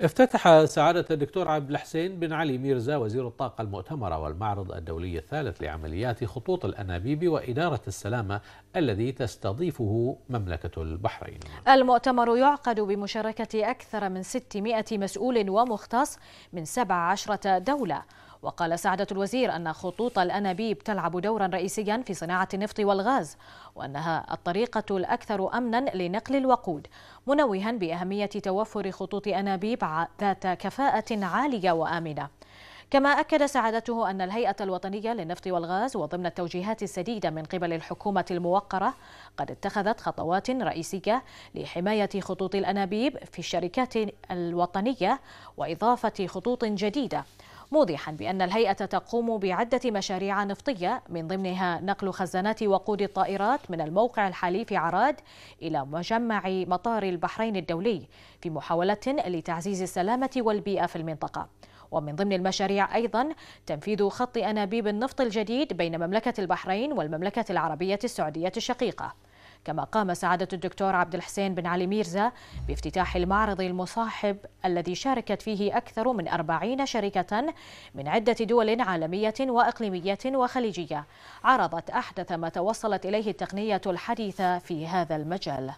افتتح سعادة الدكتور عبد الحسين بن علي ميرزا وزير الطاقة المؤتمر والمعرض الدولي الثالث لعمليات خطوط الأنابيب وإدارة السلامة الذي تستضيفه مملكة البحرين المؤتمر يعقد بمشاركة أكثر من 600 مسؤول ومختص من 17 دولة وقال سعادة الوزير أن خطوط الأنابيب تلعب دورا رئيسيا في صناعة النفط والغاز وأنها الطريقة الأكثر أمنا لنقل الوقود منوها بأهمية توفر خطوط أنابيب ذات كفاءة عالية وآمنة كما أكد سعادته أن الهيئة الوطنية للنفط والغاز وضمن التوجيهات السديدة من قبل الحكومة الموقرة قد اتخذت خطوات رئيسية لحماية خطوط الأنابيب في الشركات الوطنية وإضافة خطوط جديدة موضحا بأن الهيئة تقوم بعدة مشاريع نفطية من ضمنها نقل خزانات وقود الطائرات من الموقع الحالي في عراد إلى مجمع مطار البحرين الدولي في محاولة لتعزيز السلامة والبيئة في المنطقة ومن ضمن المشاريع أيضا تنفيذ خط أنابيب النفط الجديد بين مملكة البحرين والمملكة العربية السعودية الشقيقة كما قام سعادة الدكتور عبد الحسين بن علي ميرزا بافتتاح المعرض المصاحب الذي شاركت فيه أكثر من أربعين شركة من عدة دول عالمية وإقليمية وخليجية عرضت أحدث ما توصلت إليه التقنية الحديثة في هذا المجال